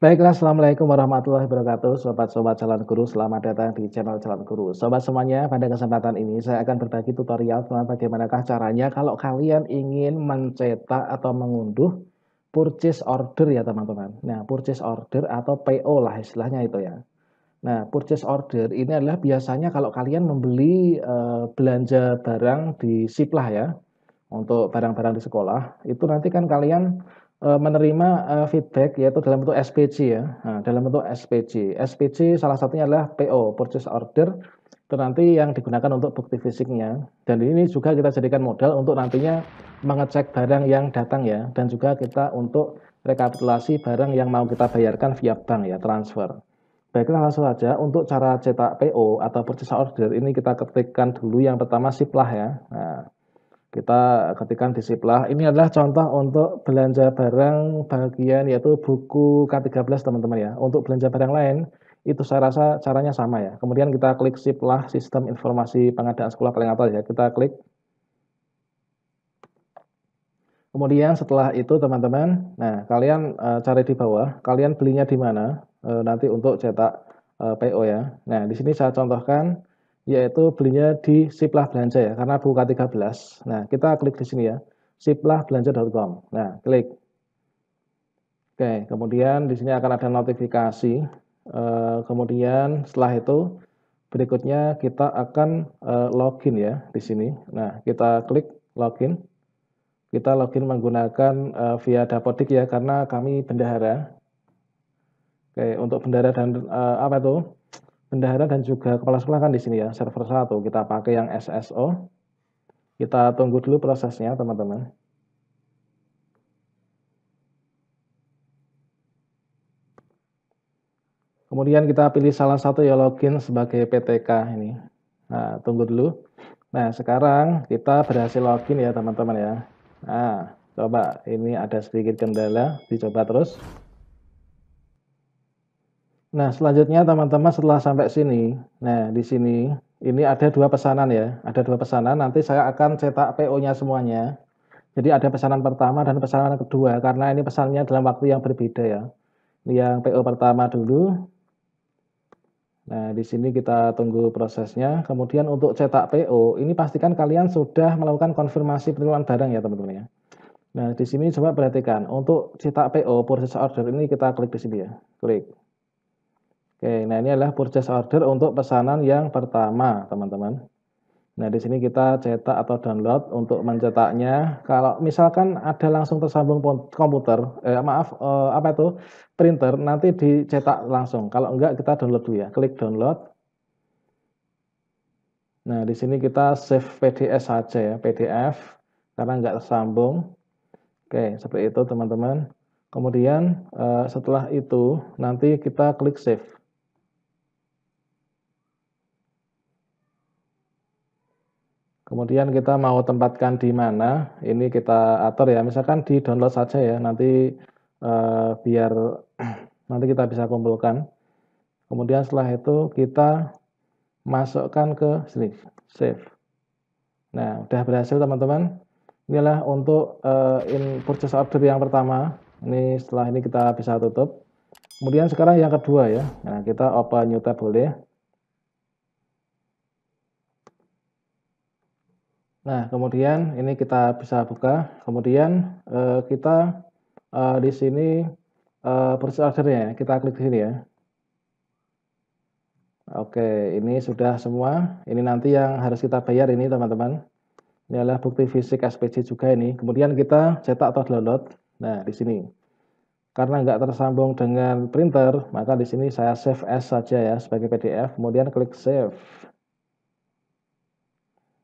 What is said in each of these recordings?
Baiklah, Assalamualaikum warahmatullahi wabarakatuh. Sobat-sobat calon guru, selamat datang di channel calon guru. Sobat semuanya, pada kesempatan ini saya akan berbagi tutorial tentang bagaimanakah caranya kalau kalian ingin mencetak atau mengunduh purchase order ya teman-teman. Nah, purchase order atau PO lah istilahnya itu ya. Nah, purchase order ini adalah biasanya kalau kalian membeli e, belanja barang di sip lah ya, untuk barang-barang di sekolah, itu nanti kan kalian Eh, menerima eh, feedback yaitu dalam bentuk SPC ya. Nah, dalam bentuk SPC. SPC salah satunya adalah PO, purchase order. Itu nanti yang digunakan untuk bukti fisiknya. Dan ini juga kita jadikan modal untuk nantinya mengecek barang yang datang ya dan juga kita untuk rekapitulasi barang yang mau kita bayarkan via bank ya, transfer. Baiklah langsung saja untuk cara cetak PO atau purchase order ini kita ketikkan dulu yang pertama siplah ya. Nah, kita ketikkan di disiplah. Ini adalah contoh untuk belanja barang bagian yaitu buku K13 teman-teman ya. Untuk belanja barang lain itu saya rasa caranya sama ya. Kemudian kita klik siplah sistem informasi pengadaan sekolah paling atas ya. Kita klik. Kemudian setelah itu teman-teman, nah kalian e, cari di bawah, kalian belinya di mana e, nanti untuk cetak e, eh, PO ya. Nah, di sini saya contohkan yaitu belinya di Siplah Belanja ya, karena buka 13. Nah, kita klik di sini ya, siplahbelanja.com. Nah, klik. Oke, kemudian di sini akan ada notifikasi. Eh, kemudian setelah itu, berikutnya kita akan eh, login ya di sini. Nah, kita klik login. Kita login menggunakan eh, via Dapodik ya, karena kami bendahara. Oke, untuk bendahara dan apa itu? bendahara dan juga kepala sekolah kan di sini ya, server 1. Kita pakai yang SSO. Kita tunggu dulu prosesnya, teman-teman. Kemudian kita pilih salah satu ya login sebagai PTK ini. Nah, tunggu dulu. Nah, sekarang kita berhasil login ya, teman-teman ya. Nah, coba ini ada sedikit kendala, dicoba terus. Nah, selanjutnya teman-teman setelah sampai sini, nah di sini ini ada dua pesanan ya, ada dua pesanan. Nanti saya akan cetak PO-nya semuanya. Jadi ada pesanan pertama dan pesanan kedua karena ini pesannya dalam waktu yang berbeda ya. Ini yang PO pertama dulu. Nah, di sini kita tunggu prosesnya. Kemudian untuk cetak PO, ini pastikan kalian sudah melakukan konfirmasi penerimaan barang ya, teman-teman ya. Nah, di sini coba perhatikan untuk cetak PO, proses order ini kita klik di sini ya. Klik. Oke, nah ini adalah purchase order untuk pesanan yang pertama, teman-teman. Nah, di sini kita cetak atau download untuk mencetaknya. Kalau misalkan ada langsung tersambung komputer, eh, maaf, eh, apa itu, printer, nanti dicetak langsung. Kalau enggak, kita download dulu ya. Klik download. Nah, di sini kita save PDF saja ya, PDF, karena enggak tersambung. Oke, seperti itu teman-teman. Kemudian eh, setelah itu, nanti kita klik save. Kemudian kita mau tempatkan di mana, ini kita atur ya. Misalkan di download saja ya, nanti eh, biar nanti kita bisa kumpulkan. Kemudian setelah itu kita masukkan ke sini, save. Nah, udah berhasil teman-teman. Inilah untuk eh, in purchase order yang pertama. Ini setelah ini kita bisa tutup. Kemudian sekarang yang kedua ya. Nah, kita open new tab boleh. Nah, kemudian ini kita bisa buka. Kemudian eh, kita eh, di sini eh, proses ya. kita klik di sini ya. Oke, ini sudah semua. Ini nanti yang harus kita bayar ini teman-teman. Ini adalah bukti fisik SPC juga ini. Kemudian kita cetak atau download. Nah, di sini. Karena nggak tersambung dengan printer, maka di sini saya save as saja ya sebagai PDF. Kemudian klik save.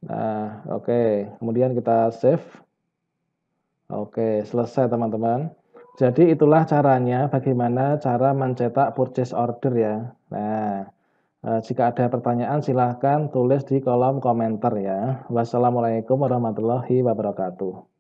Nah, oke. Okay. Kemudian kita save. Oke, okay, selesai teman-teman. Jadi itulah caranya bagaimana cara mencetak purchase order ya. Nah, eh, jika ada pertanyaan silahkan tulis di kolom komentar ya. Wassalamualaikum warahmatullahi wabarakatuh.